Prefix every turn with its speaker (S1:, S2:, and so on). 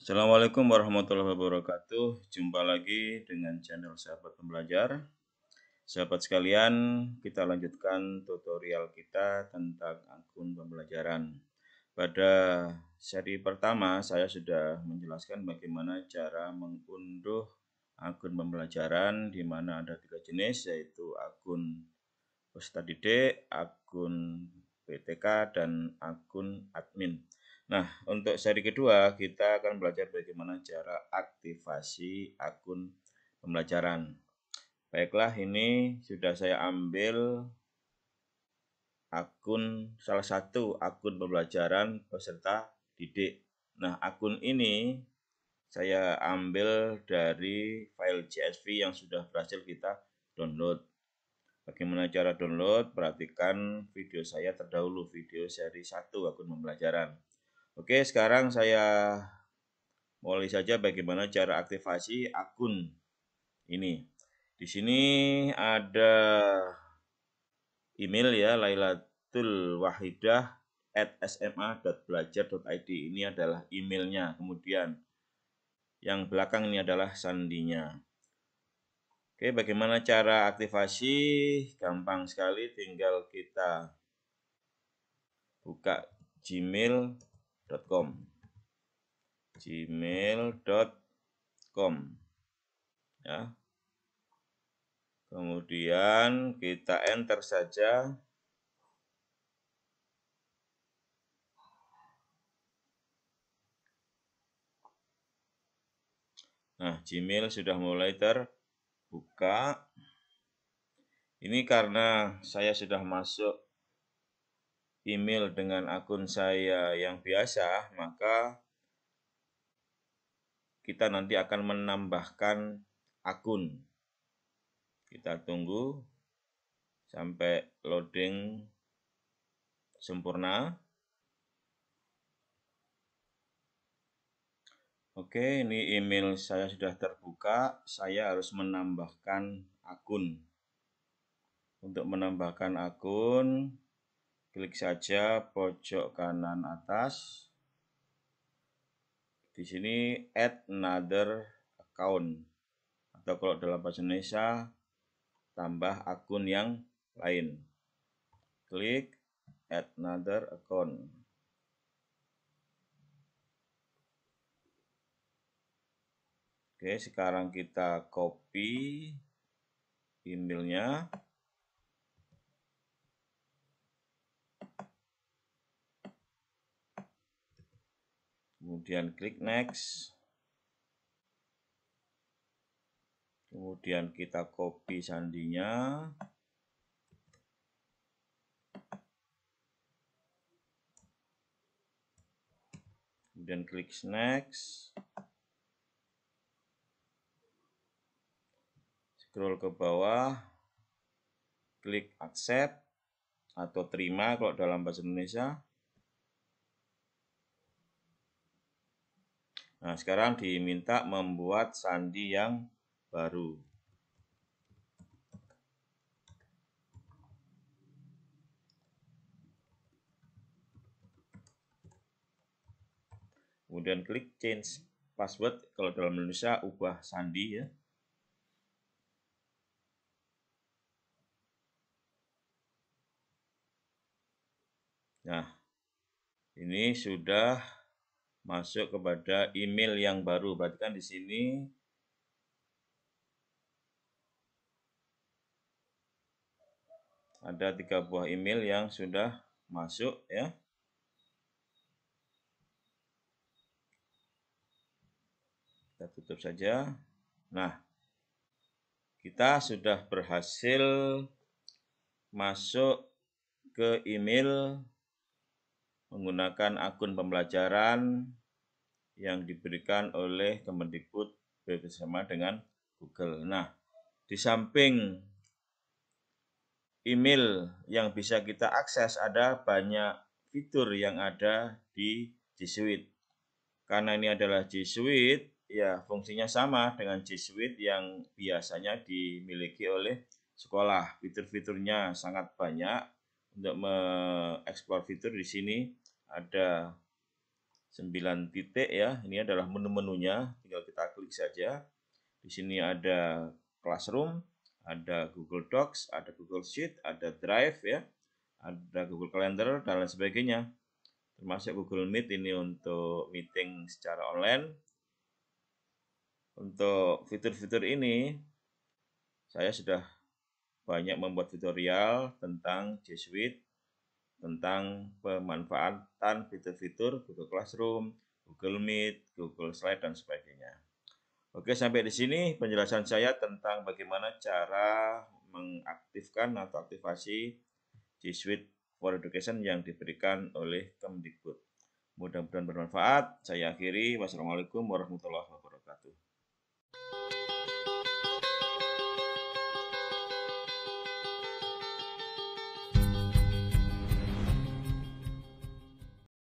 S1: Assalamualaikum warahmatullahi wabarakatuh. Jumpa lagi dengan channel Sahabat Pembelajar. Sahabat sekalian, kita lanjutkan tutorial kita tentang akun pembelajaran. Pada seri pertama, saya sudah menjelaskan bagaimana cara mengunduh akun pembelajaran di mana ada tiga jenis yaitu akun peserta didik, akun PTK, dan akun admin. Nah, untuk seri kedua kita akan belajar bagaimana cara aktivasi akun pembelajaran. Baiklah, ini sudah saya ambil akun salah satu akun pembelajaran peserta didik. Nah, akun ini saya ambil dari file CSV yang sudah berhasil kita download. Bagaimana cara download? Perhatikan video saya terdahulu, video seri 1 akun pembelajaran. Oke, sekarang saya mulai saja bagaimana cara aktivasi akun ini. Di sini ada email ya lailatul wahidah at sma.belajar.id ini adalah emailnya kemudian yang belakang ini adalah sandinya Oke bagaimana cara aktivasi gampang sekali tinggal kita buka Gmail gmail.com gmail.com ya kemudian kita enter saja Nah, Gmail sudah mulai terbuka. Ini karena saya sudah masuk email dengan akun saya yang biasa, maka kita nanti akan menambahkan akun. Kita tunggu sampai loading sempurna. Oke, ini email saya sudah terbuka. Saya harus menambahkan akun. Untuk menambahkan akun, klik saja pojok kanan atas. Di sini add another account atau kalau dalam bahasa Indonesia tambah akun yang lain. Klik add another account. Oke, sekarang kita copy emailnya. kemudian klik next kemudian kita copy sandinya kemudian klik next scroll ke bawah klik accept atau terima kalau dalam bahasa Indonesia Nah, sekarang diminta membuat sandi yang baru. Kemudian klik change password kalau dalam Indonesia ubah sandi ya. Nah, ini sudah masuk kepada email yang baru. Berarti kan di sini ada tiga buah email yang sudah masuk ya. Kita tutup saja. Nah, kita sudah berhasil masuk ke email menggunakan akun pembelajaran yang diberikan oleh Kemendikbud bersama dengan Google. Nah, di samping email yang bisa kita akses ada banyak fitur yang ada di G Suite. Karena ini adalah G Suite, ya fungsinya sama dengan G Suite yang biasanya dimiliki oleh sekolah. Fitur-fiturnya sangat banyak, untuk mengeksplor fitur di sini ada 9 titik ya. Ini adalah menu-menunya, tinggal kita klik saja. Di sini ada Classroom, ada Google Docs, ada Google Sheet, ada Drive ya, ada Google Calendar dan lain sebagainya. Termasuk Google Meet ini untuk meeting secara online. Untuk fitur-fitur ini saya sudah banyak membuat tutorial tentang G Suite, tentang pemanfaatan fitur-fitur Google Classroom, Google Meet, Google Slide, dan sebagainya. Oke, sampai di sini penjelasan saya tentang bagaimana cara mengaktifkan atau aktivasi G Suite for Education yang diberikan oleh Kemdikbud. Mudah-mudahan bermanfaat. Saya akhiri. Wassalamualaikum warahmatullahi wabarakatuh.